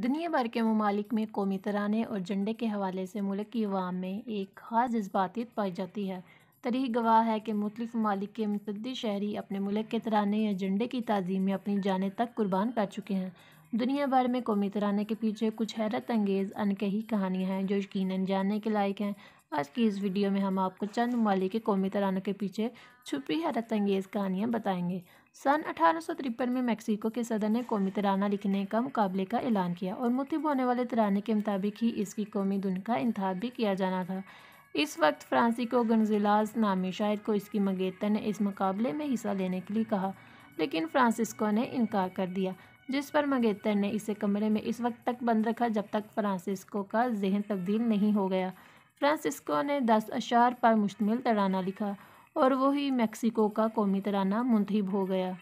दुनिया भर के ममालिक में कौमी तराने और झंडे के हवाले से मुल्क की अवाम में एक ख़ास जज्बातीत पाई जाती है तरीह गवाह है कि मुख्तफ ममालिक के मतदी शहरी अपने मुल्क के तराने या झंडे की तज़ीम में अपनी जाने तक कुर्बान कर चुके हैं दुनिया भर में कौमी तराने के पीछे कुछ हैरत अंगेज़ अनकही कहानियाँ हैं जो यकीन जानने के लायक हैं आज की इस वीडियो में हम आपको चंद ममालिक के कौमी तरानों के पीछे छुपी हैरत अंगेज़ कहानियाँ बताएंगे सन अठारह में मैक्सिको के सदर ने कौमी तराना लिखने का मुकाबले का ऐलान किया और मुतब होने वाले तराने के मुताबिक ही इसकी कौमी धुन का इंतब भी किया जाना था इस वक्त फ्रांसिको गंजिलास नामी शायद को इसकी मंगेतर ने इस मुकाबले में हिस्सा लेने के लिए कहा लेकिन फ्रांसिस्को ने इनकार कर दिया जिस पर मंगेतर ने इसे कमरे में इस वक्त तक बंद रखा जब तक फ्रांसिस्को का जहन तब्दील नहीं हो गया फ्रांसिस्को ने दस अशार पर मुश्तमिल तराना लिखा और वही मैक्सिको का कौमी तराना मुंतब हो गया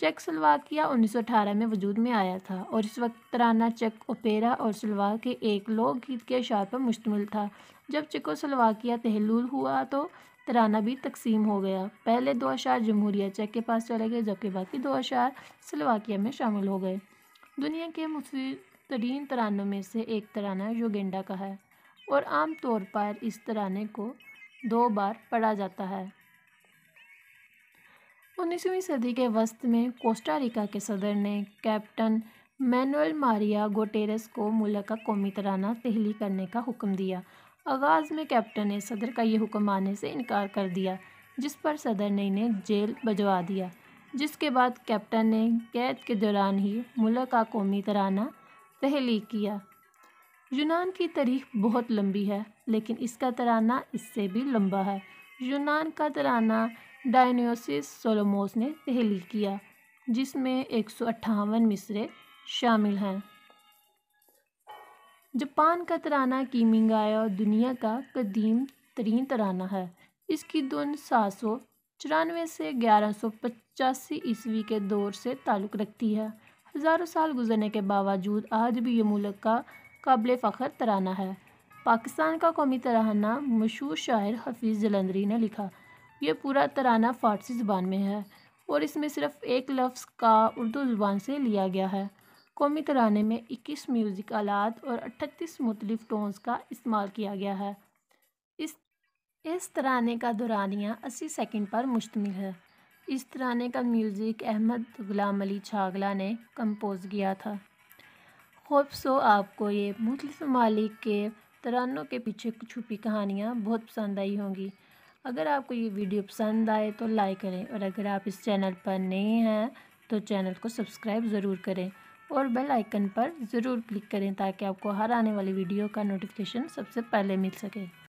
चेक सलवाकिया 1918 में वजूद में आया था और इस वक्त तराना चेक ओपेरा और सलवा के एक लोकगीत के अशार पर मुश्तमिल था जब चेको सलवाकिया तहलूल हुआ तो तराना भी तकसीम हो गया पहले दो अशार जमहूरिया चेक के पास चले गए जबकि बाकी दो अशार सलवाकिया में शामिल हो गए दुनिया के मुफी तरीन तरानों में से एक तराना योगेंडा का है और आमतौर पर इस तराने को दो बार पढ़ा जाता है उन्नीसवीं सदी के वस्त में कोस्टारिका के सदर ने कैप्टन मैनुअल मारिया गोटेरस को मुल्क का कौमी तराना तहली करने का हुक्म दिया आगाज़ में कैप्टन ने सदर का ये हुक्म आने से इनकार कर दिया जिस पर सदर ने इन्हें जेल भजवा दिया जिसके बाद कैप्टन ने कैद के दौरान ही मुल्क का कौमी तराना तहलीक किया यूनान की तारीख बहुत लंबी है लेकिन इसका तराना इससे भी लंबा है यूनान का तराना डायनोसिस सोलोमोस ने तहलील किया जिसमें एक सौ अट्ठावन मिसरे शामिल हैं जापान का तराना और दुनिया का कदीम तरीन तराना है इसकी धुन सात सौ चौरानवे से ग्यारह सौ पचासी ईस्वी के दौर से ताल्लुक़ रखती है हज़ारों साल गुजरने के बावजूद आज भी ये मुल्क का काबिल फ़ख्र तराना है पाकिस्तान का कौमी तराना मशहूर शायर हफीज़ जलंदरी ने लिखा यह पूरा तराना फ़ारसी ज़ुबान में है और इसमें सिर्फ एक लफ्ज़ का उर्दू ज़ुबान से लिया गया है कौमी तराने में इक्कीस म्यूज़िक आलात और अट्ठतीस मुख्तलिफ टोन्स का इस्तेमाल किया गया है इस इस तराने का दुरानिया अस्सी सेकंड पर मुश्तमिल है इस तराने का म्यूज़िक अहमद गुलाम अली छागला ने कंपोज़ किया था होप सो आपको ये मुख्तलिफ मालिक के तरानों के पीछे छुपी कहानियाँ बहुत पसंद आई होंगी अगर आपको ये वीडियो पसंद आए तो लाइक करें और अगर आप इस चैनल पर नए हैं तो चैनल को सब्सक्राइब ज़रूर करें और बेल आइकन पर ज़रूर क्लिक करें ताकि आपको हर आने वाली वीडियो का नोटिफिकेशन सबसे पहले मिल सके